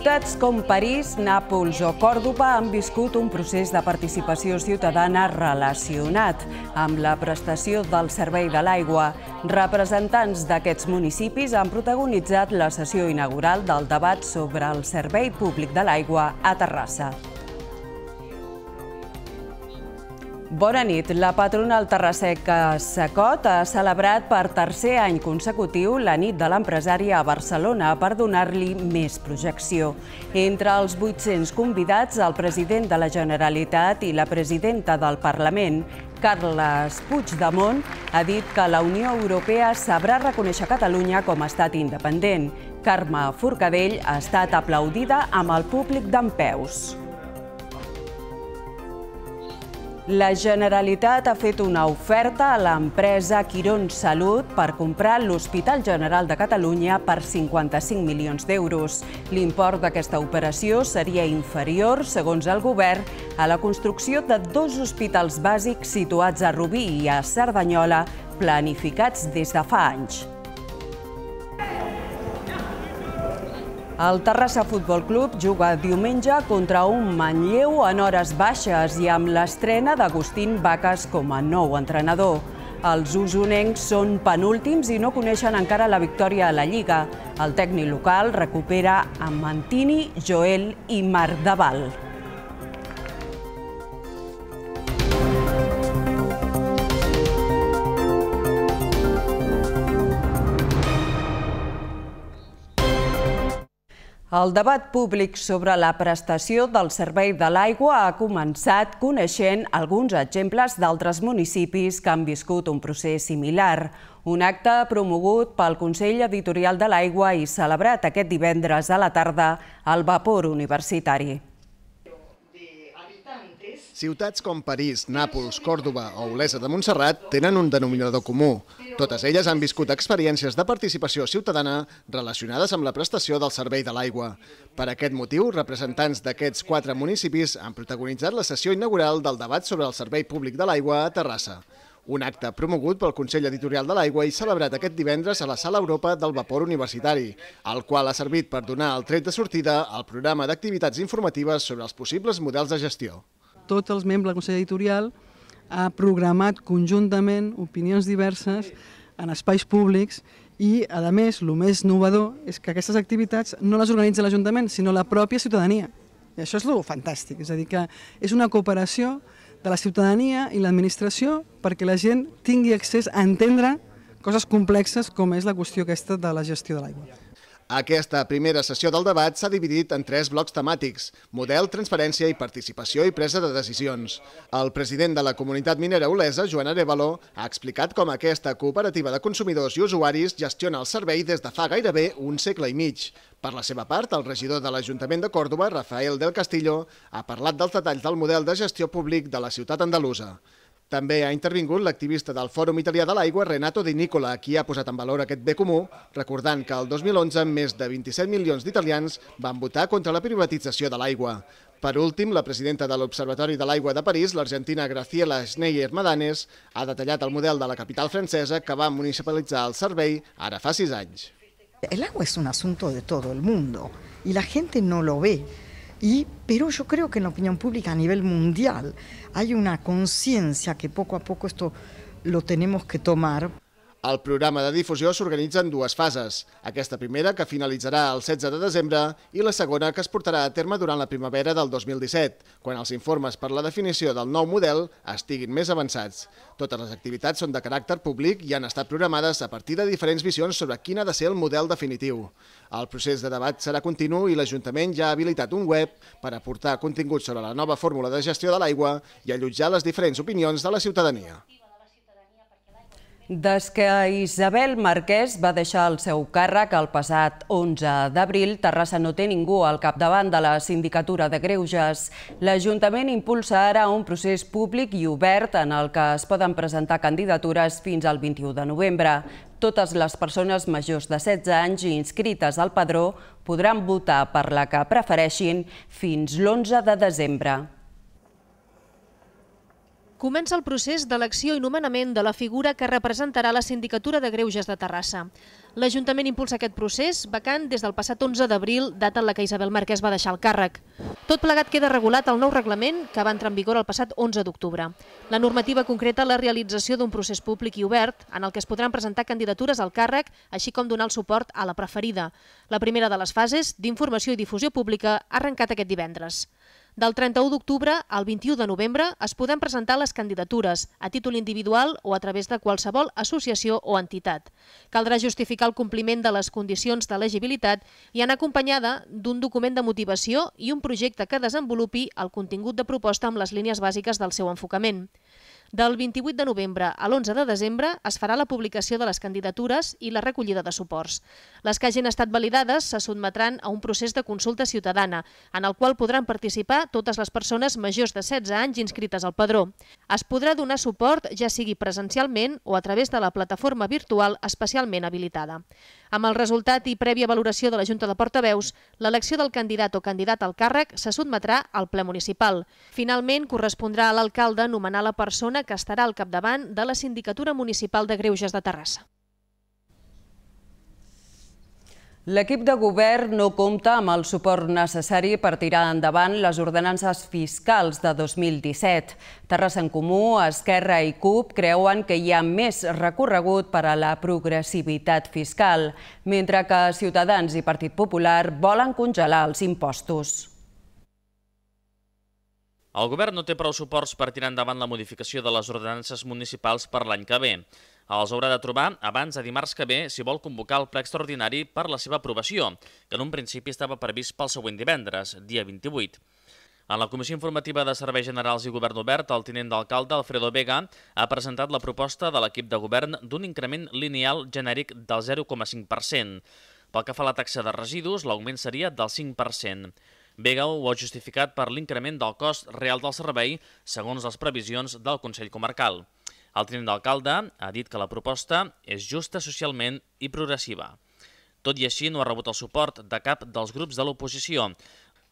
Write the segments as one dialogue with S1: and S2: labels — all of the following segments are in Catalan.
S1: Ciutats com París, Nàpols o Còrdoba han viscut un procés de participació ciutadana relacionat amb la prestació del servei de l'aigua. Representants d'aquests municipis han protagonitzat la sessió inaugural del debat sobre el servei públic de l'aigua a Terrassa. Bona nit. La patronal terrasseca Sacot ha celebrat per tercer any consecutiu la nit de l'empresari a Barcelona per donar-li més projecció. Entre els 800 convidats, el president de la Generalitat i la presidenta del Parlament, Carles Puigdemont, ha dit que la Unió Europea sabrà reconèixer Catalunya com a estat independent. Carme Forcadell ha estat aplaudida amb el públic d'en Peus. La Generalitat ha fet una oferta a l'empresa Quirón Salut per comprar l'Hospital General de Catalunya per 55 milions d'euros. L'import d'aquesta operació seria inferior, segons el govern, a la construcció de dos hospitals bàsics situats a Rubí i a Cerdanyola, planificats des de fa anys. El Terrassa Futbol Club juga diumenge contra un Manlleu en hores baixes i amb l'estrena d'Agustín Baques com a nou entrenador. Els usonencs són penúltims i no coneixen encara la victòria a la Lliga. El tècnic local recupera Amantini, Mantini, Joel i Marc Daval. El debat públic sobre la prestació del servei de l'aigua ha començat coneixent alguns exemples d'altres municipis que han viscut un procés similar. Un acte promogut pel Consell Editorial de l'Aigua i celebrat aquest divendres a la tarda al Vapor Universitari.
S2: Ciutats com París, Nàpols, Còrdoba o Olesa de Montserrat tenen un denominador comú. Totes elles han viscut experiències de participació ciutadana relacionades amb la prestació del servei de l'aigua. Per aquest motiu, representants d'aquests quatre municipis han protagonitzat la sessió inaugural del debat sobre el servei públic de l'aigua a Terrassa. Un acte promogut pel Consell Editorial de l'Aigua i celebrat aquest divendres a la Sala Europa del Vapor Universitari, el qual ha servit per donar el tret de sortida al programa d'activitats informatives sobre els possibles models de gestió
S3: tots els membres del Consell Editorial ha programat conjuntament opinions diverses en espais públics i, a més, el més novedor és que aquestes activitats no les organitza l'Ajuntament, sinó la pròpia ciutadania. I això és el fantàstic, és a dir, que és una cooperació de la ciutadania i l'administració perquè la gent tingui accés a entendre coses complexes com és la qüestió aquesta de la gestió de l'aigua.
S2: Aquesta primera sessió del debat s'ha dividit en tres blocs temàtics, model, transferència i participació i presa de decisions. El president de la comunitat minera Olesa, Joan Arevaló, ha explicat com aquesta cooperativa de consumidors i usuaris gestiona el servei des de fa gairebé un segle i mig. Per la seva part, el regidor de l'Ajuntament de Còrdoba, Rafael del Castillo, ha parlat dels detalls del model de gestió públic de la ciutat andalusa. També ha intervingut l'activista del Fòrum Italià de l'Aigua, Renato Di Nicola, qui ha posat en valor aquest bé comú, recordant que el 2011 més de 27 milions d'italians van votar contra la privatització de l'aigua. Per últim, la presidenta de l'Observatori de l'Aigua de París, l'argentina Graciela Schneier Madanes, ha detallat el model de la capital francesa que va municipalitzar el servei ara fa sis anys.
S4: El agua es un asunto de todo el mundo y la gente no lo ve. Y, pero yo creo que en la opinión pública a nivel mundial hay una conciencia que poco a poco esto lo tenemos que tomar.
S2: El programa de difusió s'organitza en dues fases, aquesta primera que finalitzarà el 16 de desembre i la segona que es portarà a terme durant la primavera del 2017, quan els informes per la definició del nou model estiguin més avançats. Totes les activitats són de caràcter públic i han estat programades a partir de diferents visions sobre quin ha de ser el model definitiu. El procés de debat serà continu i l'Ajuntament ja ha habilitat un web per aportar continguts sobre la nova fórmula de gestió de l'aigua i allotjar les diferents opinions de la ciutadania. Des
S1: que Isabel Marquès va deixar el seu càrrec el passat 11 d'abril, Terrassa no té ningú al capdavant de la sindicatura de Greuges. L'Ajuntament impulsa ara un procés públic i obert en el que es poden presentar candidatures fins al 21 de novembre. Totes les persones majors de 16 anys i inscrites al padró podran votar per la que prefereixin fins l'11 de desembre.
S5: Comença el procés d'elecció i nomenament de la figura que representarà la Sindicatura de Greuges de Terrassa. L'Ajuntament impulsa aquest procés vacant des del passat 11 d'abril, data en la que Isabel Marquès va deixar el càrrec. Tot plegat queda regulat al nou reglament que va entrar en vigor el passat 11 d'octubre. La normativa concreta la realització d'un procés públic i obert en el que es podran presentar candidatures al càrrec, així com donar el suport a la preferida. La primera de les fases d'informació i difusió pública ha arrencat aquest divendres. Del 31 d'octubre al 21 de novembre es poden presentar les candidatures a títol individual o a través de qualsevol associació o entitat. Caldrà justificar el compliment de les condicions d'elegibilitat i anar acompanyada d'un document de motivació i un projecte que desenvolupi el contingut de proposta amb les línies bàsiques del seu enfocament. Del 28 de novembre a l'11 de desembre es farà la publicació de les candidatures i la recollida de suports. Les que hagin estat validades se sotmetran a un procés de consulta ciutadana, en el qual podran participar totes les persones majors de 16 anys inscrites al padró. Es podrà donar suport ja sigui presencialment o a través de la plataforma virtual especialment habilitada. Amb el resultat i prèvia valoració de la Junta de Portaveus, l'elecció del candidat o candidat al càrrec se sotmetrà al ple municipal. Finalment, correspondrà a l'alcalde nomenar la persona que estarà al capdavant de la Sindicatura Municipal de Greuges de Terrassa.
S1: L'equip de govern no compta amb el suport necessari per tirar endavant les ordenances fiscals de 2017. Terres en Comú, Esquerra i CUP creuen que hi ha més recorregut per a la progressivitat fiscal, mentre que Ciutadans i Partit Popular volen congelar els impostos.
S3: El govern no té prou suports per tirar endavant la modificació de les ordenances municipals per l'any que ve. Els haurà de trobar abans de dimarts que ve si vol convocar el ple extraordinari per la seva aprovació, que en un principi estava previst pel següent divendres, dia 28. En la Comissió Informativa de Serveis Generals i Govern Obert, el tinent d'alcalde, Alfredo Vega, ha presentat la proposta de l'equip de govern d'un increment lineal genèric del 0,5%. Pel que fa a la taxa de residus, l'augment seria del 5%. Vega ho ha justificat per l'increment del cost real del servei, segons les previsions del Consell Comarcal. El tinent d'alcalde ha dit que la proposta és justa socialment i progressiva. Tot i així, no ha rebut el suport de cap dels grups de l'oposició.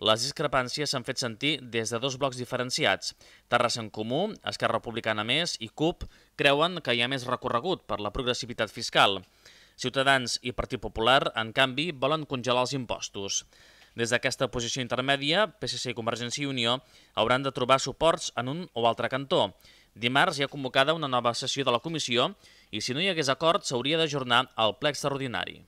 S3: Les discrepàncies s'han fet sentir des de dos blocs diferenciats. Terrassa en Comú, Esquerra Republicana Més i CUP creuen que hi ha més recorregut per la progressivitat fiscal. Ciutadans i Partit Popular, en canvi, volen congelar els impostos. Des d'aquesta posició intermèdia, PSC i Convergència i Unió hauran de trobar suports en un o altre cantó. Dimarts hi ha convocada una nova sessió de la comissió i si no hi hagués acord s'hauria d'ajornar al ple extraordinari.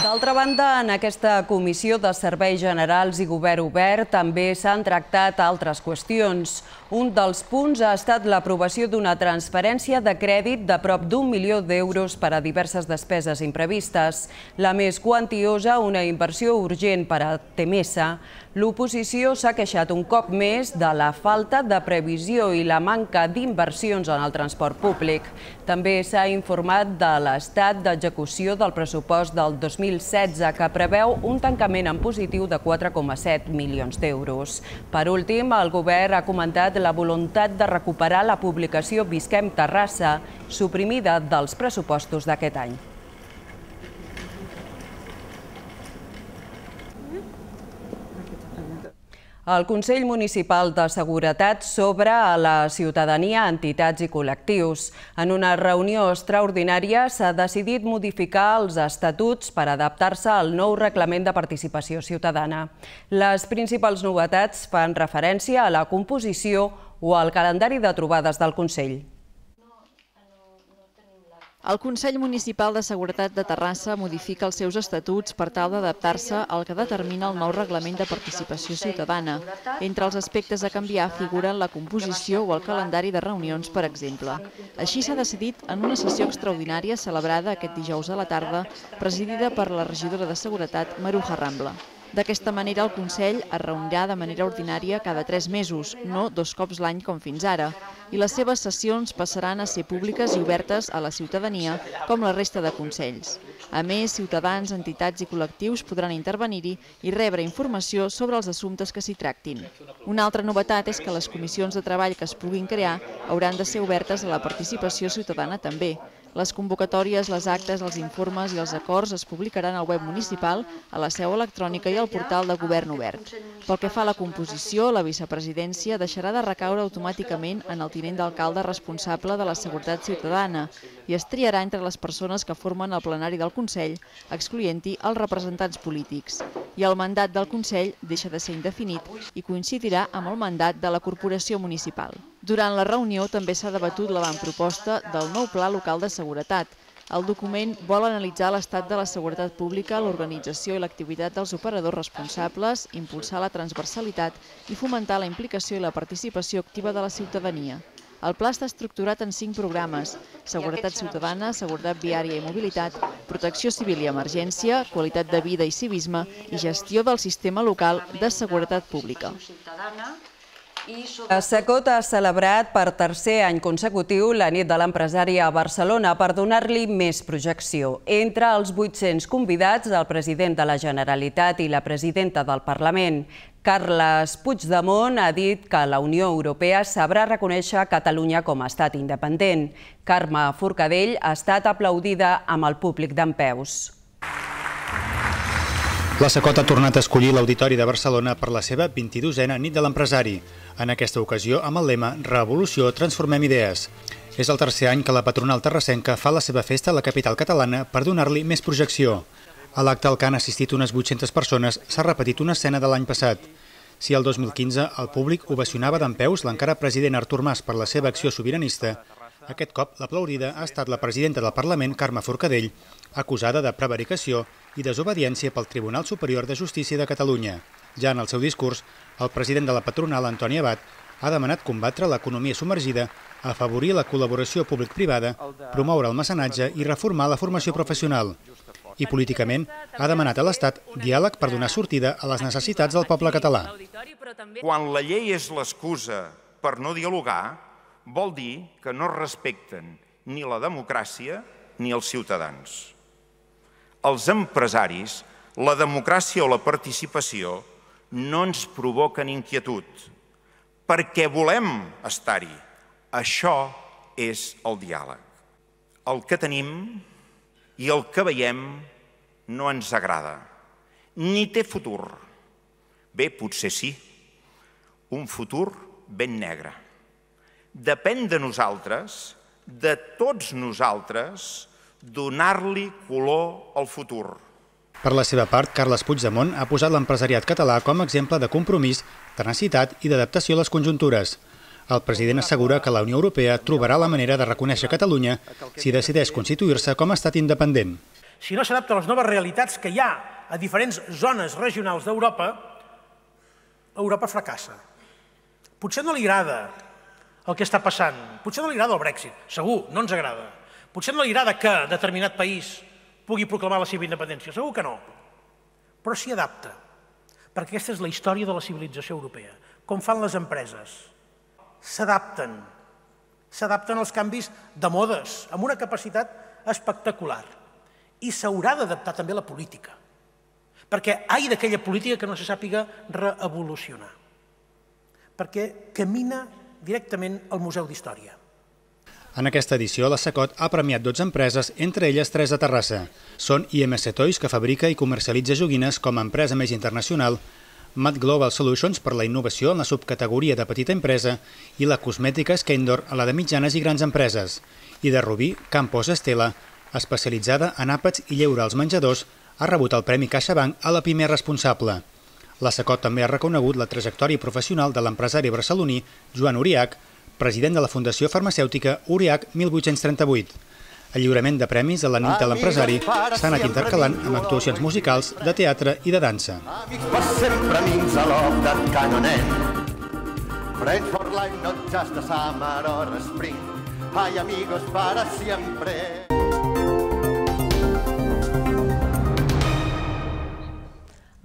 S1: D'altra banda, en aquesta Comissió de Serveis Generals i Govern Obert també s'han tractat altres qüestions. Un dels punts ha estat l'aprovació d'una transferència de crèdit de prop d'un milió d'euros per a diverses despeses imprevistes. La més quantiosa, una inversió urgent per a Temesa. L'oposició s'ha queixat un cop més de la falta de previsió i la manca d'inversions en el transport públic. També s'ha informat de l'estat d'execució del pressupost del 2016, que preveu un tancament en positiu de 4,7 milions d'euros. Per últim, el govern ha comentat la voluntat de recuperar la publicació Visquem Terrassa, suprimida dels pressupostos d'aquest any. El Consell Municipal de Seguretat sobre a la ciutadania, entitats i col·lectius. En una reunió extraordinària s'ha decidit modificar els estatuts per adaptar-se al nou reglament de participació ciutadana. Les principals novetats fan referència a la
S4: composició o al calendari de trobades del Consell. El Consell Municipal de Seguretat de Terrassa modifica els seus estatuts per tal d'adaptar-se al que determina el nou reglament de participació ciutadana. Entre els aspectes a canviar figuren la composició o el calendari de reunions, per exemple. Així s'ha decidit en una sessió extraordinària celebrada aquest dijous a la tarda, presidida per la regidora de Seguretat, Maruja Rambla. D'aquesta manera, el Consell es reunirà de manera ordinària cada tres mesos, no dos cops l'any com fins ara, i les seves sessions passaran a ser públiques i obertes a la ciutadania, com la resta de Consells. A més, ciutadans, entitats i col·lectius podran intervenir-hi i rebre informació sobre els assumptes que s'hi tractin. Una altra novetat és que les comissions de treball que es puguin crear hauran de ser obertes a la participació ciutadana també, les convocatòries, les actes, els informes i els acords es publicaran al web municipal, a la seu electrònica i al portal de Govern Obert. Pel que fa a la composició, la vicepresidència deixarà de recaure automàticament en el tinent d'alcalde responsable de la Seguretat Ciutadana i es triarà entre les persones que formen el plenari del Consell, excloent-hi els representants polítics. I el mandat del Consell deixa de ser indefinit i coincidirà amb el mandat de la Corporació Municipal. Durant la reunió també s'ha debatut l'avantproposta del nou Pla Local de Seguretat. El document vol analitzar l'estat de la seguretat pública, l'organització i l'activitat dels operadors responsables, impulsar la transversalitat i fomentar la implicació i la participació activa de la ciutadania. El pla està estructurat en cinc programes, Seguretat Ciutadana, Seguretat Viària i Mobilitat, Protecció Civil i Emergència, Qualitat de Vida i Civisme i Gestió del Sistema Local de Seguretat Pública.
S1: La Secot ha celebrat per tercer any consecutiu la nit de l'empresari a Barcelona per donar-li més projecció. Entre els 800 convidats, el president de la Generalitat i la presidenta del Parlament. Carles Puigdemont ha dit que la Unió Europea sabrà reconèixer Catalunya com a estat independent. Carme Forcadell ha estat aplaudida amb el públic d'en Peus.
S6: La Secot ha tornat a escollir l'Auditori de Barcelona per la seva 22a nit de l'empresari en aquesta ocasió amb el lema Revolució, transformem idees. És el tercer any que la patronal terrassenca fa la seva festa a la capital catalana per donar-li més projecció. A l'acte al que han assistit unes 800 persones s'ha repetit una escena de l'any passat. Si el 2015 el públic ovacionava d'en peus l'encara president Artur Mas per la seva acció sobiranista, aquest cop l'aplaudida ha estat la presidenta del Parlament, Carme Forcadell, acusada de prevaricació i desobediència pel Tribunal Superior de Justícia de Catalunya. Ja en el seu discurs, el president de la patronal, Antoni Abad, ha demanat combatre l'economia submergida, afavorir la col·laboració públic-privada, promoure el mecenatge i reformar la formació professional. I políticament ha demanat a l'Estat diàleg per donar sortida a les necessitats del poble català.
S7: Quan la llei és l'excusa
S8: per no dialogar, vol dir que no respecten ni la democràcia ni els ciutadans. Els empresaris, la democràcia o la participació no ens provoquen inquietud, perquè volem estar-hi. Això és el diàleg. El que tenim i el que veiem no ens agrada, ni té futur. Bé, potser sí, un futur ben negre. Depèn de nosaltres, de tots nosaltres, donar-li color al futur.
S6: Per la seva part, Carles Puigdemont ha posat l'empresariat català com a exemple de compromís, tenacitat i d'adaptació a les conjuntures. El president assegura que la Unió Europea trobarà la manera de reconèixer Catalunya si decideix constituir-se com a estat independent. Si no s'adapta a les noves realitats que hi ha a diferents zones regionals d'Europa, Europa fracassa. Potser no li agrada el que està passant. Potser no li agrada el Brexit. Segur, no ens agrada. Potser no li agrada que determinat país pugui proclamar la seva independència. Segur que no. Però s'hi adapta, perquè aquesta és la història de la civilització europea. Com fan les empreses? S'adapten. S'adapten als canvis de modes, amb una capacitat espectacular. I s'haurà d'adaptar també la política. Perquè ai d'aquella política que no se sàpiga reevolucionar. Perquè camina directament al Museu d'Història. En aquesta edició, la SACOT ha premiat 12 empreses, entre elles 3 de Terrassa. Són IMC Toys, que fabrica i comercialitza joguines com a empresa més internacional, Mad Global Solutions per la innovació en la subcategoria de petita empresa i la cosmètica Skendor a la de mitjanes i grans empreses. I de Rubí, Campos Estela, especialitzada en àpats i lleure als menjadors, ha rebut el Premi CaixaBank a la primer responsable. La SACOT també ha reconegut la trajectòria professional de l'empresari barceloní Joan Uriach, president de la Fundació Farmacèutica Uriac 1838. El lliurament de premis a la nit de l'empresari s'ha anat intercalant amb actuacions musicals, de teatre i de dansa.
S2: Friends not just a summer spring. amigos para siempre.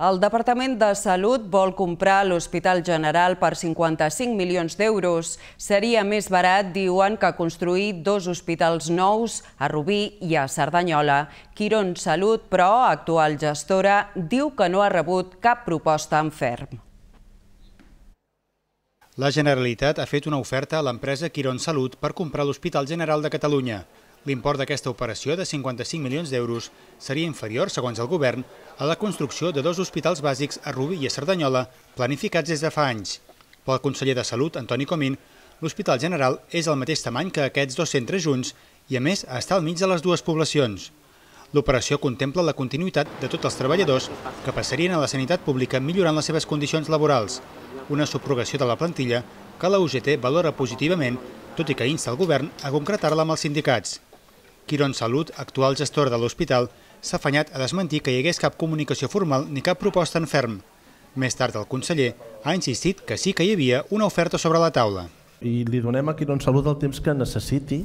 S1: El Departament de Salut vol comprar l'Hospital General per 55 milions d'euros. Seria més barat, diuen, que construir dos hospitals nous a Rubí i a Cerdanyola. Quiron Salut, però, actual gestora, diu que no ha rebut cap proposta en ferm.
S6: La Generalitat ha fet una oferta a l'empresa Quiron Salut per comprar l'Hospital General de Catalunya. L'import d'aquesta operació de 55 milions d'euros seria inferior, segons el govern, a la construcció de dos hospitals bàsics a Rubí i a Cerdanyola, planificats des de fa anys. Pel conseller de Salut, Antoni Comín, l'Hospital General és el mateix tamany que aquests dos centres junts i, a més, està al mig de les dues poblacions. L'operació contempla la continuïtat de tots els treballadors que passarien a la sanitat pública millorant les seves condicions laborals, una subrogació de la plantilla que la UGT valora positivament, tot i que insta el govern a concretar-la amb els sindicats. Quiron Salut, actual gestor de l'hospital, s'ha afanyat a desmentir que hi hagués cap comunicació formal ni cap proposta en ferm. Més tard, el conseller ha insistit que sí que hi havia una oferta sobre la taula. I li donem a Quiron Salut el temps que necessiti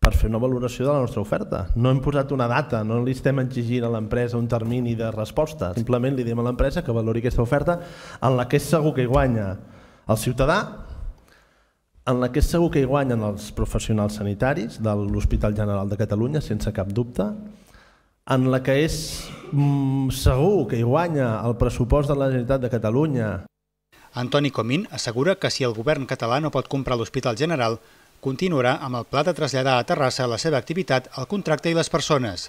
S6: per fer una valoració
S8: de la nostra oferta. No hem posat una data, no li estem exigint a l'empresa un termini de resposta. Simplement li diem a l'empresa que valori aquesta oferta en la que és segur que hi guanya el ciutadà en la que és segur que hi guanyen els professionals sanitaris de l'Hospital General de Catalunya, sense cap dubte, en la que és mm, segur que hi guanya el pressupost de la Generalitat de Catalunya.
S6: Antoni Comín assegura que si el govern català no pot comprar l'Hospital General, continuarà amb el pla de traslladar a Terrassa la seva activitat, el contracte i les persones.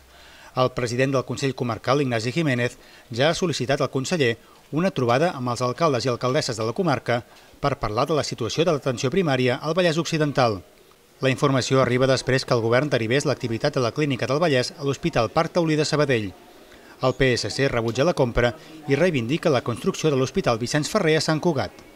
S6: El president del Consell Comarcal, Ignasi Jiménez, ja ha sol·licitat al conseller una trobada amb els alcaldes i alcaldesses de la comarca per parlar de la situació de l'atenció primària al Vallès Occidental. La informació arriba després que el govern derivés l'activitat de la Clínica del Vallès a l'Hospital Parc Taulí de Sabadell. El PSC rebutja la compra i reivindica la construcció de l'Hospital Vicenç Ferrer a Sant Cugat.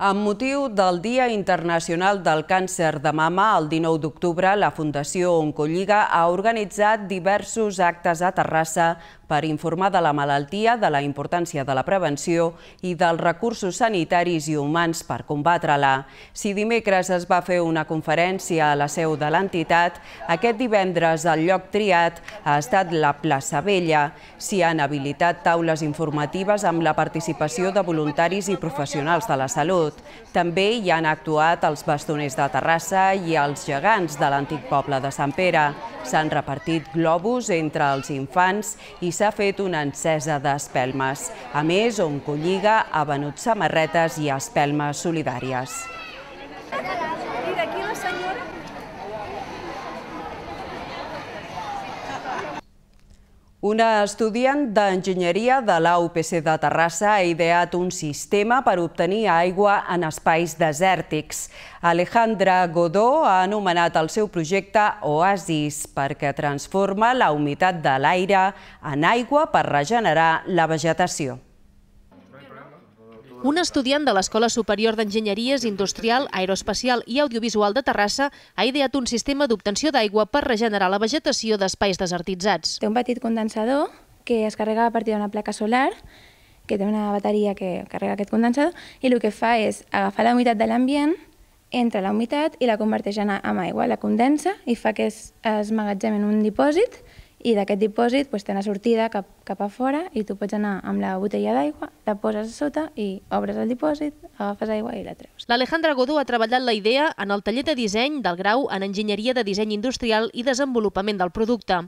S1: Amb motiu del Dia Internacional del Càncer de Mama, el 19 d'octubre, la Fundació Oncolliga ha organitzat diversos actes a Terrassa per informar de la malaltia, de la importància de la prevenció i dels recursos sanitaris i humans per combatre-la. Si dimecres es va fer una conferència a la seu de l'entitat, aquest divendres el lloc triat ha estat la plaça Vella. S'hi han habilitat taules informatives amb la participació de voluntaris i professionals de la salut. També hi han actuat els bastoners de Terrassa i els gegants de l'antic poble de Sant Pere. S'han repartit globus entre els infants i s'ha fet una encesa d'espelmes. A més, on Colliga ha venut samarretes i espelmes solidàries. Una estudiant d'enginyeria de la UPC de Terrassa ha ideat un sistema per obtenir aigua en espais desèrtics. Alejandra Godó ha anomenat el seu projecte Oasis perquè transforma la humitat de l'aire en aigua per regenerar la vegetació. Un estudiant de l'Escola
S5: Superior d'Enginyeries Industrial, Aeroespacial i Audiovisual de Terrassa ha ideat un sistema
S9: d'obtenció d'aigua per regenerar la vegetació d'espais desertitzats. Té un petit condensador que es carrega a partir d'una placa solar que té una bateria que carrega aquest condensador i el que fa és agafar la humitat de l'ambient entra la humitat i la converteix en, aigua, la condensa i fa que es, es magatzem en un dipòsit i d'aquest dipòsit pues, doncs, té una sortida cap, cap a fora i tu pots anar amb la botella d'aigua, la poses a sota i obres el dipòsit, agafes aigua i la treus.
S5: L'Alejandra Godó ha treballat la idea en el taller de disseny del grau en Enginyeria de Disseny Industrial i Desenvolupament del Producte.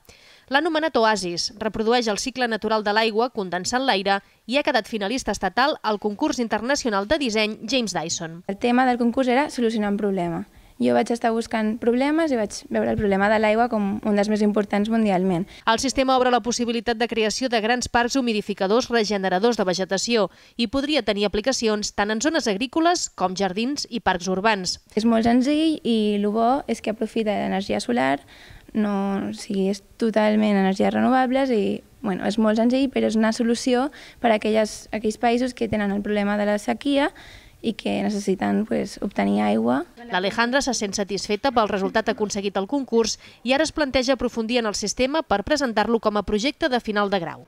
S5: L'ha anomenat Oasis, reprodueix el cicle natural de l'aigua condensant l'aire i ha quedat finalista estatal al concurs internacional de disseny
S9: James Dyson. El tema del concurs era solucionar un problema. Jo vaig estar buscant problemes i vaig veure el problema de l'aigua com un dels més importants mundialment. El sistema obre la possibilitat de creació de
S5: grans parcs humidificadors regeneradors de vegetació i podria tenir aplicacions tant en zones agrícoles com jardins i parcs urbans.
S9: És molt senzill i el bo és que aprofita l'energia solar, no, o sigui, és totalment energies renovables i bueno, és molt senzill, però és una solució per a aquelles, aquells països que tenen el problema de la sequia i que necessiten pues, obtenir aigua.
S5: L'Alejandra se sent satisfeta pel resultat aconseguit al concurs i ara es planteja aprofundir en el sistema per presentar-lo com a projecte de final de grau.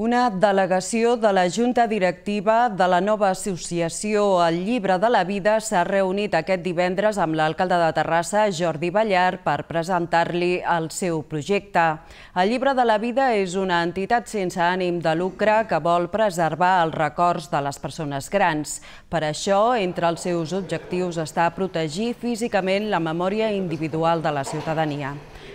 S1: Una delegació de la Junta Directiva de la nova associació El Llibre de la Vida s'ha reunit aquest divendres amb l'alcalde de Terrassa, Jordi Ballar, per presentar-li el seu projecte. El Llibre de la Vida és una entitat sense ànim de lucre que vol preservar els records de les persones grans. Per això, entre els seus objectius està protegir físicament la memòria individual de la ciutadania.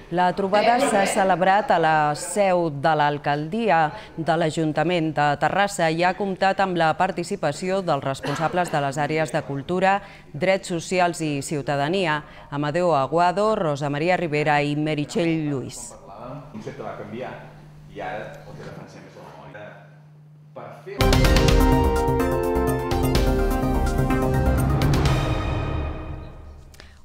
S1: La trobada s'ha celebrat a la seu de l'alcaldia de l'Ajuntament de Terrassa i ha comptat amb la participació dels responsables de les àrees de cultura, drets socials i ciutadania, Amadeu Aguado, Rosa Maria Rivera i Meritxell Lluís. El
S6: concepte va
S7: canviar
S2: i ara el que defensem és la memòria. Per fer...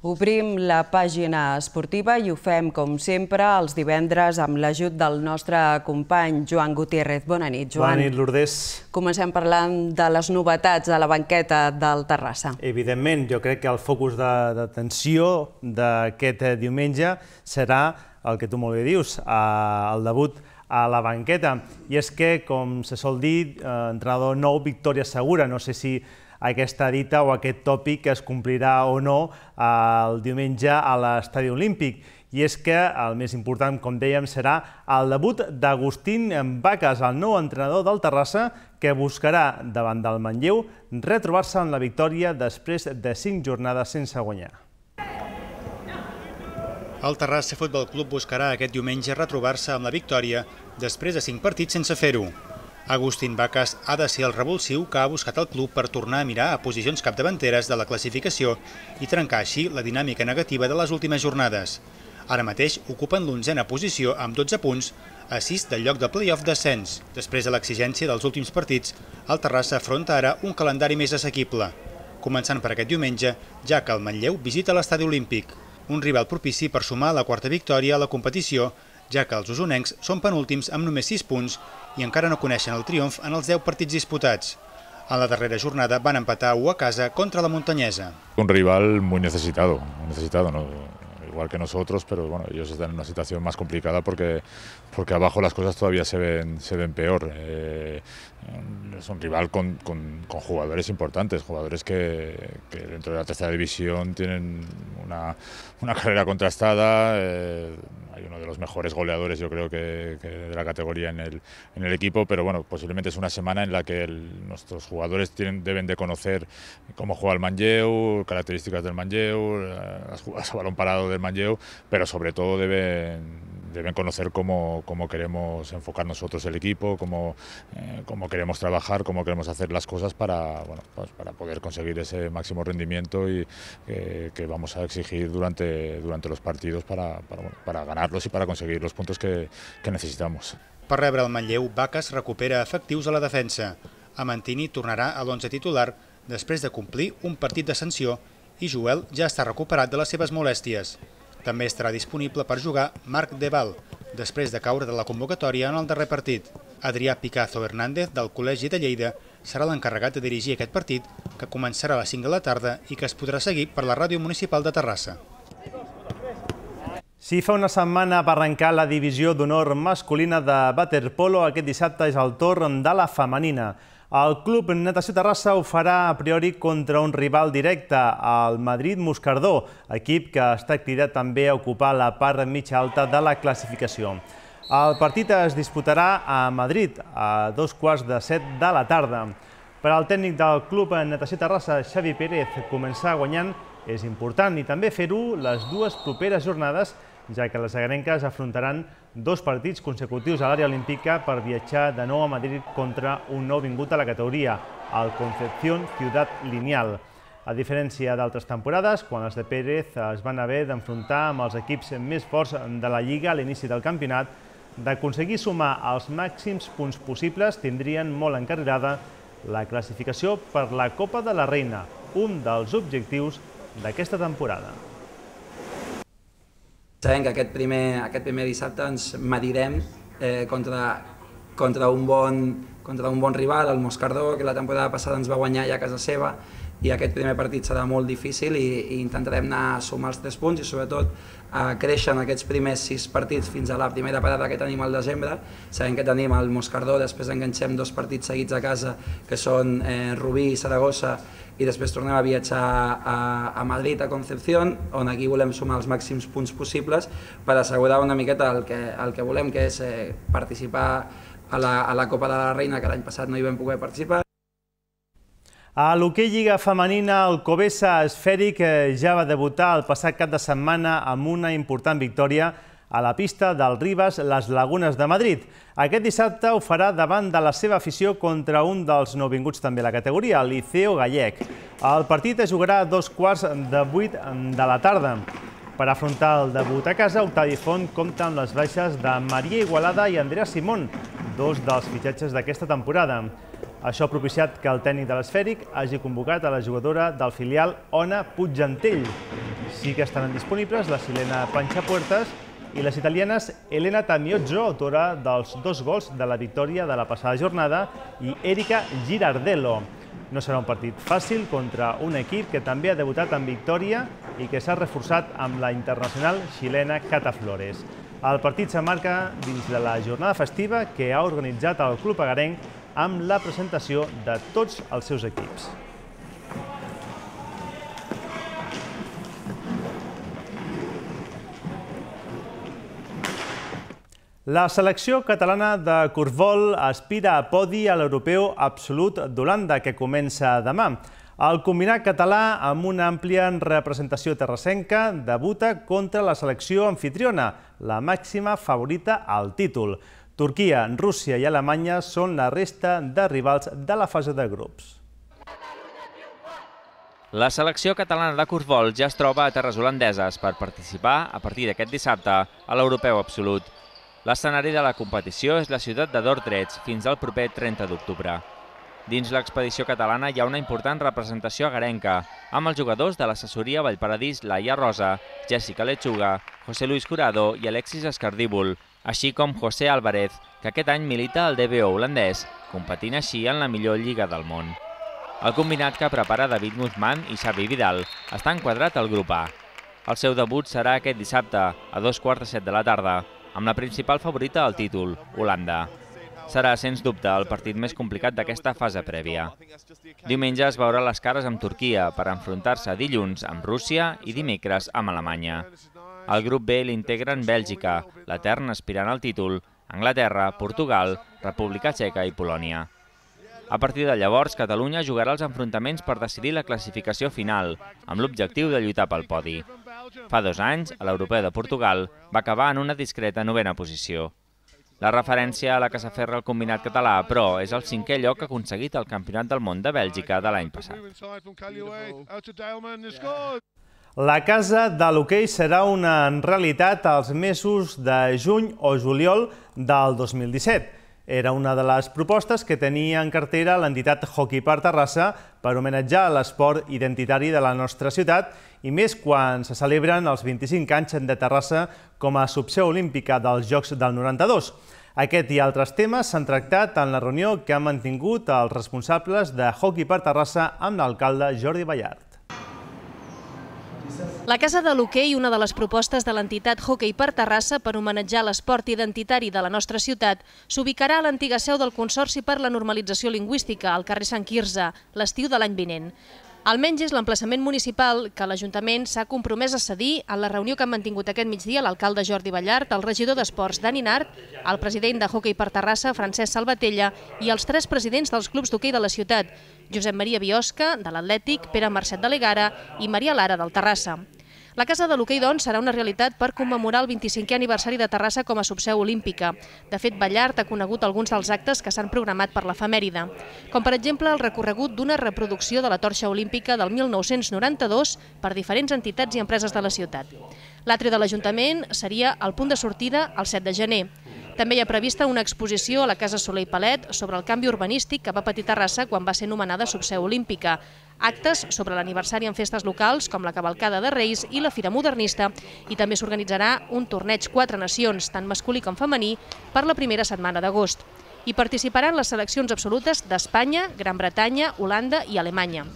S1: Obrim la pàgina esportiva i ho fem, com sempre, els divendres amb l'ajut del nostre company Joan Gutiérrez. Bona nit, Joan. Bona nit, Lourdes. Comencem parlant de les novetats de la banqueta del Terrassa.
S8: Evidentment, jo crec que el focus d'atenció d'aquest diumenge serà el que tu molt bé dius, el debut a la banqueta. I és que, com se sol dir, eh, entrenador nou, victòria segura. No sé si aquesta dita o aquest tòpic que es complirà o no el diumenge a l'Estadi Olímpic i és que el més important, com dèiem, serà el debut d'Agustín Baques, el nou entrenador del Terrassa, que buscarà, davant del Manlleu, retrobar-se en la victòria després de cinc jornades sense guanyar.
S6: El Terrassa Futbol Club buscarà aquest diumenge retrobar-se amb la victòria després de cinc partits sense fer-ho. Agustín Bacas ha de ser el revulsiu que ha buscat el club per tornar a mirar a posicions capdavanteres de la classificació i trencar així la dinàmica negativa de les últimes jornades. Ara mateix ocupen l'onzena posició amb 12 punts, a 6 del lloc de play-off descens. Després de l'exigència dels últims partits, el Terrassa afronta ara un calendari més assequible, començant per aquest diumenge, ja que el Manlleu visita l'estadi olímpic, un rival propici per sumar la quarta victòria a la competició ja que els usonencs són penúltims amb només 6 punts i encara no coneixen el triomf en els 10 partits disputats. En la darrera jornada van empatar a casa contra la Montañesa.
S10: Un rival muy necesitado, muy necesitado ¿no? igual que nosotros, pero bueno, ellos están en una situación más complicada porque, porque abajo las cosas todavía se ven, se ven peor. Eh, es un rival con, con, con jugadores importantes, jugadores que, que, dentro de la tercera división tienen una, una carrera contrastada. Eh, hay uno de los mejores goleadores, yo creo, que, de la categoría en el, en el, equipo, pero bueno, posiblemente es una semana en la que nuestros jugadores tienen, deben de conocer cómo juega el Manlleu, características del Manlleu, eh, las jugadas a balón parado del Manlleu, pero sobre todo deben deben conocer cómo, cómo, queremos enfocar nosotros el equipo, cómo, eh, cómo, queremos trabajar, cómo queremos hacer las cosas para, bueno, pues para poder conseguir ese máximo rendimiento y, eh, que vamos a exigir durante, durante los partidos para, para, ganarlos y para conseguir los puntos que, que Para
S6: rebre el Manlleu,
S10: Bacas recupera efectivos a la defensa. Amantini tornará
S6: al once titular después de cumplir un partit de sanció y Joel ja està recuperat de las seves molèsties. També estarà disponible per jugar Marc Deval, després de caure de la convocatòria en el darrer partit. Adrià Picazo Hernández, del Col·legi de Lleida, serà l'encarregat de dirigir aquest partit, que començarà a les 5 de la tarda i que es podrà seguir per la Ràdio Municipal de Terrassa. Si fa una setmana va arrencar la divisió d'honor masculina
S8: de waterpolo, aquest dissabte és el torn de la femenina. El Club Natació Terrassa ho farà a priori contra un rival directe, el Madrid Moscardó, equip que està cridat també a ocupar la part mitja alta de la classificació. El partit es disputarà a Madrid a dos quarts de set de la tarda. Per al tècnic del Club Natació Terrassa, Xavi Pérez, començar guanyant és important i també fer-ho les dues properes jornades que ja que les agarenques afrontaran dos partits consecutius a l'àrea olímpica per viatjar de nou a Madrid contra un nou vingut a la categoria, el Concepción Ciudad Lineal. A diferència d'altres temporades, quan els de Pérez es van haver d'enfrontar amb els equips més forts de la Lliga a l'inici del campionat, d'aconseguir sumar els màxims punts possibles tindrien molt encarregada la classificació per la Copa de la Reina, un dels objectius d'aquesta temporada.
S7: Sabem que aquest primer, aquest primer dissabte ens medirem eh, contra, contra, un bon, contra un bon rival, el Moscardó, que la temporada passada ens va guanyar ja a casa seva, i aquest primer partit serà molt difícil i, i intentarem anar a sumar els tres punts i sobretot a créixer en aquests primers sis partits fins a la primera parada que tenim al desembre. Sabem que tenim el Moscardó, després enganxem dos partits seguits a casa, que són eh, Rubí i Saragossa, i després tornem a viatjar a, a Madrid, a Concepción, on aquí volem sumar els màxims punts possibles per assegurar una miqueta el que, el que volem, que és eh, participar a la, a la Copa de la Reina, que l'any passat no hi vam poder participar,
S8: a l'hoquei Lliga Femenina, el Covesa Esfèric eh, ja va debutar el passat cap de setmana amb una important victòria a la pista del Ribas Les Lagunes de Madrid. Aquest dissabte ho farà davant de la seva afició contra un dels nouvinguts també a la categoria, l'Iceo Gallec. El partit es jugarà a dos quarts de vuit de la tarda. Per afrontar el debut a casa, Octavi Font compta amb les baixes de Maria Igualada i Andrea Simón, dos dels fitxatges d'aquesta temporada. Això ha propiciat que el tècnic de l'esfèric hagi convocat a la jugadora del filial Ona Puigentell. Sí que estaran disponibles la Silena Panxa Puertas i les italianes Elena Tamiozzo, autora dels dos gols de la victòria de la passada jornada, i Erika Girardello. No serà un partit fàcil contra un equip que també ha debutat amb victòria i que s'ha reforçat amb la internacional xilena Cata Flores. El partit s'emmarca dins de la jornada festiva que ha organitzat el club agarenc amb la presentació de tots els seus equips. La selecció catalana de Corfbol aspira a podi a l'europeu absolut d'Holanda, que comença demà. El combinat català, amb una àmplia representació terrassenca, debuta contra la selecció anfitriona, la màxima favorita al títol. Turquia, Rússia i Alemanya són la resta de rivals de la fase de grups.
S7: La selecció catalana de Corfbol ja es troba a terres holandeses per participar a partir d'aquest dissabte a l'europeu absolut. L'escenari de la competició és la ciutat de Dordrecht fins al proper 30 d'octubre. Dins l'expedició catalana hi ha una important representació agarenca, amb els jugadors de l'assessoria Vallparadís Laia Rosa, Jessica Lechuga, José Luis Curado i Alexis Escardíbul, així com José Álvarez, que aquest any milita al DBO holandès, competint així en la millor lliga del món. El combinat que prepara David Guzmán i Xavi Vidal està enquadrat al grup A. El seu debut serà aquest dissabte, a dos quarts de set de la tarda, amb la principal favorita al títol, Holanda. Serà, sens dubte, el partit més complicat d'aquesta fase prèvia. Diumenge es veurà les cares amb Turquia per enfrontar-se dilluns amb Rússia i dimecres amb Alemanya. El grup B l'integren Bèlgica, l'etern aspirant al títol, Anglaterra, Portugal, República Txeca i Polònia. A partir de llavors, Catalunya jugarà els enfrontaments per decidir la classificació final, amb l'objectiu de lluitar pel podi. Fa dos anys, a l'Europeu de Portugal, va acabar en una discreta novena posició. La referència a la que s'aferra el combinat català, però, és el cinquè lloc aconseguit al Campionat del Món de Bèlgica de l'any passat. La casa de
S8: l'hoquei serà una realitat als mesos de juny o juliol del 2017. Era una de les propostes que tenia en cartera l'entitat Hockey per Terrassa per homenatjar l'esport identitari de la nostra ciutat i més quan se celebren els 25 anys de Terrassa com a subseu olímpica dels Jocs del 92. Aquest i altres temes s'han tractat en la reunió que han mantingut els responsables de Hockey per Terrassa amb l'alcalde Jordi Ballart.
S5: La Casa de l'Hockey, una de les propostes de l'entitat Hockey per Terrassa per homenatjar l'esport identitari de la nostra ciutat, s'ubicarà a l'antiga seu del Consorci per la Normalització Lingüística, al carrer Sant Quirze, l'estiu de l'any vinent. Almenys és l'emplaçament municipal que l'Ajuntament s'ha compromès a cedir a la reunió que han mantingut aquest migdia l'alcalde Jordi Ballart, el regidor d'Esports Dani Nart, el president de Hockey per Terrassa, Francesc Salvatella, i els tres presidents dels clubs d'hoquei de la ciutat, Josep Maria Biosca, de l'Atlètic, Pere Mercet de l'Egara i Maria Lara del Terrassa. La Casa de l'Hockey, doncs, serà una realitat per commemorar el 25è aniversari de Terrassa com a subseu olímpica. De fet, Ballart ha conegut alguns dels actes que s'han programat per l'efemèride, com per exemple el recorregut d'una reproducció de la torxa olímpica del 1992 per diferents entitats i empreses de la ciutat. L'atri de l'Ajuntament seria el punt de sortida el 7 de gener, també hi ha prevista una exposició a la Casa Soleil Palet sobre el canvi urbanístic que va patir Terrassa quan va ser nomenada subseu olímpica, actes sobre l'aniversari en festes locals com la Cavalcada de Reis i la Fira Modernista i també s'organitzarà un torneig quatre nacions, tant masculí com femení, per la primera setmana d'agost. Hi participaran les seleccions absolutes d'Espanya, Gran Bretanya, Holanda i Alemanya.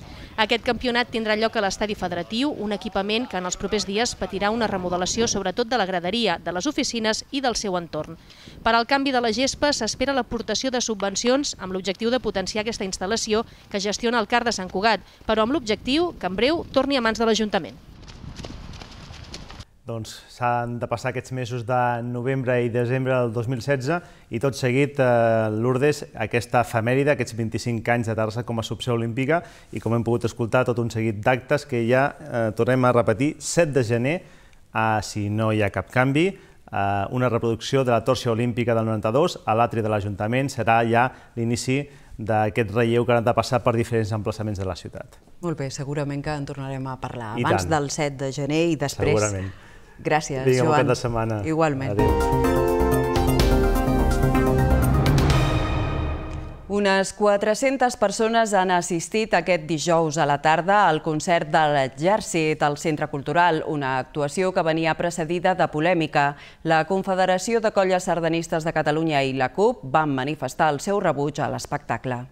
S5: Aquest campionat tindrà lloc a l'estadi federatiu, un equipament que en els propers dies patirà una remodelació sobretot de la graderia, de les oficines i del seu entorn. Per al canvi de la gespa s'espera l'aportació de subvencions amb l'objectiu de potenciar aquesta instal·lació que gestiona el CAR de Sant Cugat, però amb l'objectiu que en breu torni a mans de l'Ajuntament
S8: doncs s'han de passar aquests mesos de novembre i desembre del 2016 i tot seguit, eh, Lourdes, aquesta efemèride, aquests 25 anys de Tarsa com a subseu olímpica i com hem pogut escoltar tot un seguit d'actes que ja eh, tornem a repetir, 7 de gener, eh, si no hi ha cap canvi, eh, una reproducció de la torxa olímpica del 92 a l'atri de l'Ajuntament serà ja l'inici d'aquest relleu que han de passar per diferents emplaçaments de la ciutat.
S1: Molt bé, segurament que en tornarem a parlar I abans tant. del 7 de gener i després... Segurament Gràcies, Vinga, Joan. Vinga, bon cap de setmana. Igualment. Adéu. Unes 400 persones han assistit aquest dijous a la tarda al concert de l'Exèrcit al Centre Cultural, una actuació que venia precedida de polèmica. La Confederació de Colles Sardanistes de Catalunya i la CUP van manifestar el seu rebuig a l'espectacle.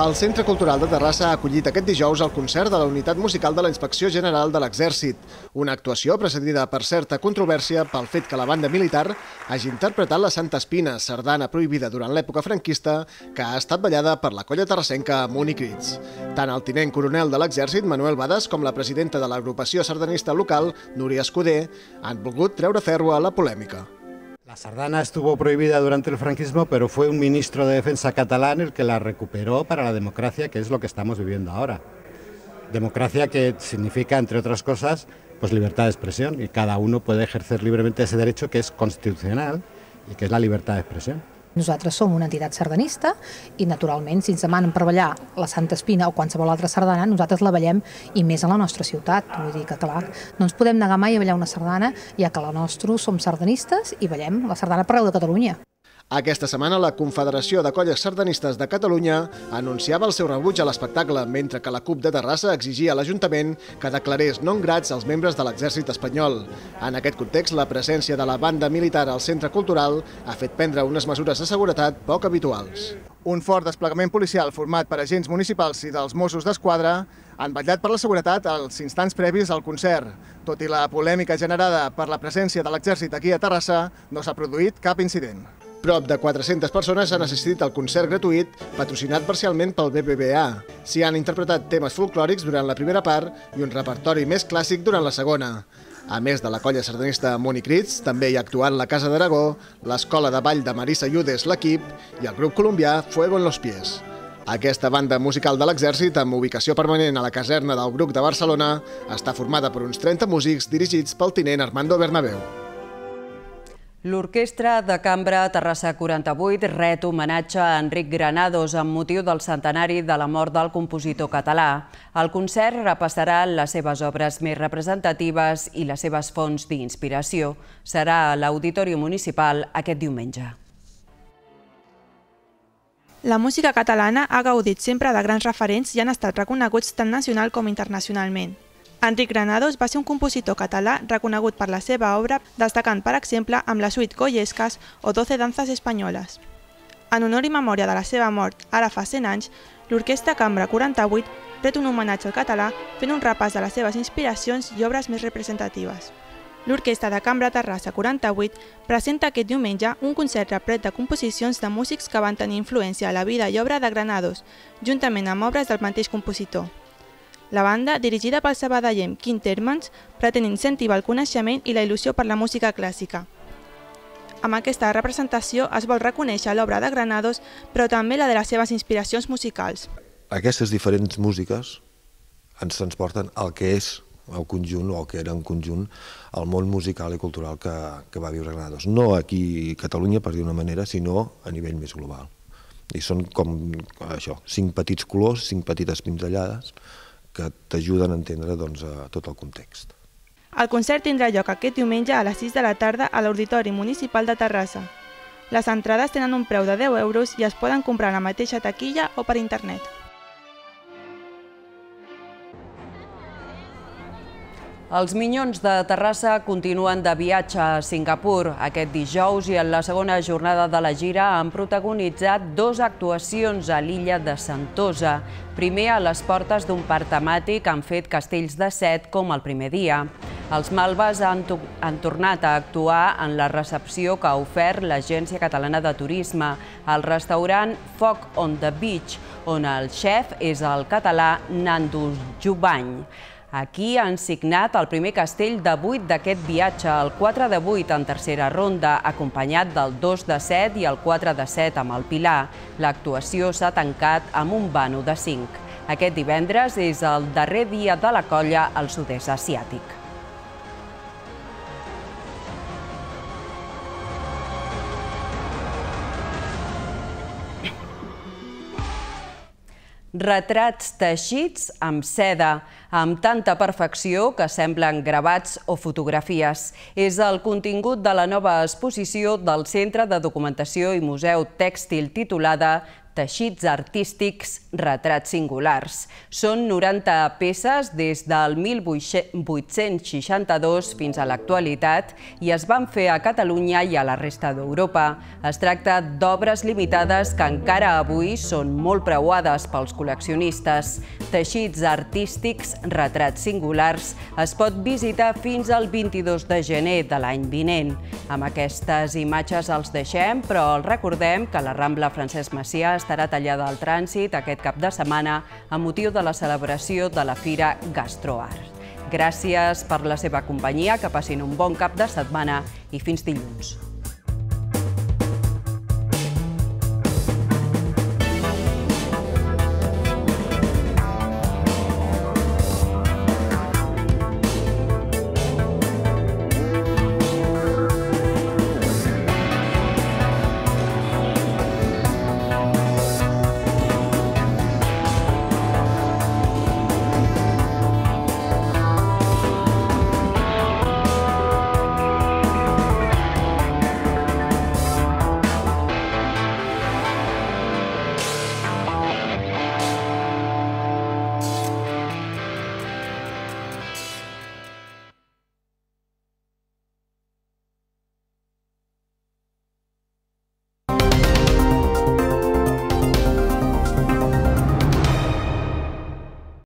S2: El Centre Cultural de Terrassa ha acollit aquest dijous el concert de la Unitat Musical de la Inspecció General de l'Exèrcit, una actuació precedida per certa controvèrsia pel fet que la banda militar hagi interpretat la Santa Espina, sardana prohibida durant l'època franquista, que ha estat ballada per la colla terrassenca Municrits. Tant el tinent coronel de l'Exèrcit, Manuel Bades, com la presidenta de l'agrupació sardanista local, Núria Escudé, han volgut treure ferro a la polèmica.
S6: La sardana estuvo prohibida durante el franquismo, pero fue un ministro de Defensa catalán el que la recuperó para la democracia, que es lo que estamos viviendo ahora. Democracia que significa, entre otras cosas, pues libertad de expresión y cada uno puede ejercer libremente ese derecho que es constitucional y que es la libertad de expresión.
S5: Nosaltres som una entitat sardanista i, naturalment, si ens demanen per ballar la Santa Espina o qualsevol altra sardana, nosaltres la ballem i més a la nostra ciutat. Vull dir que, clar, no ens podem negar mai a ballar una sardana, ja que la nostra som sardanistes i ballem la sardana per arreu de Catalunya.
S2: Aquesta setmana la Confederació de Colles Sardanistes de Catalunya anunciava el seu rebuig a l'espectacle, mentre que la CUP de Terrassa exigia a l'Ajuntament que declarés non grats als membres de l'exèrcit espanyol. En aquest context, la presència de la banda militar al centre cultural ha fet prendre unes mesures de seguretat poc habituals. Un fort desplegament policial format per agents municipals i dels Mossos d'Esquadra han vetllat per la seguretat als instants previs al concert. Tot i la polèmica generada per la presència de l'exèrcit aquí a Terrassa, no s'ha produït cap incident. Prop de 400 persones han assistit al concert gratuït patrocinat parcialment pel BBVA. S'hi han interpretat temes folclòrics durant la primera part i un repertori més clàssic durant la segona. A més de la colla sardanista Monicrits, també hi ha actuat la Casa d'Aragó, l'Escola de Ball de Marisa Iudes, l'Equip i el grup colombià Fuego en los Pies. Aquesta banda musical de l'exèrcit, amb ubicació permanent a la caserna del grup de Barcelona, està formada per uns 30 músics dirigits pel tinent Armando Bernabéu.
S1: L'Orquestra de Cambra Terrassa 48 ret homenatge a Enric Granados amb motiu del centenari de la mort del compositor català. El concert repassarà les seves obres més representatives i les seves fonts d'inspiració. Serà a l'Auditori Municipal aquest diumenge.
S11: La música catalana ha gaudit sempre de grans referents i han estat reconeguts tant nacional com internacionalment. Enric Granados va ser un compositor català reconegut per la seva obra, destacant, per exemple, amb la suite Goyescas o 12 danzas espanyoles. En honor i memòria de la seva mort, ara fa 100 anys, l'Orquestra Cambra 48 pret un homenatge al català fent un repàs de les seves inspiracions i obres més representatives. L'Orquestra de Cambra Terrassa 48 presenta aquest diumenge un concert repret de composicions de músics que van tenir influència a la vida i obra de Granados, juntament amb obres del mateix compositor. La banda, dirigida pel sabadellem Quintermans, pretén incentivar el coneixement i la il·lusió per la música clàssica. Amb aquesta representació es vol reconèixer l'obra de Granados, però també la de les seves inspiracions musicals.
S10: Aquestes diferents músiques ens transporten al que és el conjunt, o el que era en conjunt, el món musical i cultural que, que va viure Granados. No aquí a Catalunya, per dir una manera, sinó a nivell més global. I són com això, cinc petits colors, cinc petites pinzellades, que t'ajuden a entendre doncs, a tot el context.
S11: El concert tindrà lloc aquest diumenge a les 6 de la tarda a l'Auditori Municipal de Terrassa. Les entrades tenen un preu de 10 euros i es poden comprar a la mateixa taquilla o per internet.
S1: Els Minyons de Terrassa continuen de viatge a Singapur. Aquest dijous i en la segona jornada de la gira han protagonitzat dues actuacions a l'illa de Santosa. Primer, a les portes d'un parc temàtic han fet castells de set com el primer dia. Els malves han, to han tornat a actuar en la recepció que ha ofert l'Agència Catalana de Turisme, al restaurant Foc on the Beach, on el xef és el català Nandu Jubany. Aquí han signat el primer castell de 8 d'aquest viatge, el 4 de 8 en tercera ronda, acompanyat del 2 de 7 i el 4 de 7 amb el Pilar. L'actuació s'ha tancat amb un vano de 5. Aquest divendres és el darrer dia de la colla al sud-est asiàtic. retrats teixits amb seda, amb tanta perfecció que semblen gravats o fotografies. És el contingut de la nova exposició del Centre de Documentació i Museu Tèxtil titulada teixits artístics, retrats singulars. Són 90 peces des del 1862 fins a l'actualitat i es van fer a Catalunya i a la resta d'Europa. Es tracta d'obres limitades que encara avui són molt preuades pels col·leccionistes. Teixits artístics, retrats singulars, es pot visitar fins al 22 de gener de l'any vinent. Amb aquestes imatges els deixem, però els recordem que la Rambla Francesc Macià estarà tallada al trànsit aquest cap de setmana amb motiu de la celebració de la Fira Gastroart. Gràcies per la seva companyia, que passin un bon cap de setmana i fins dilluns.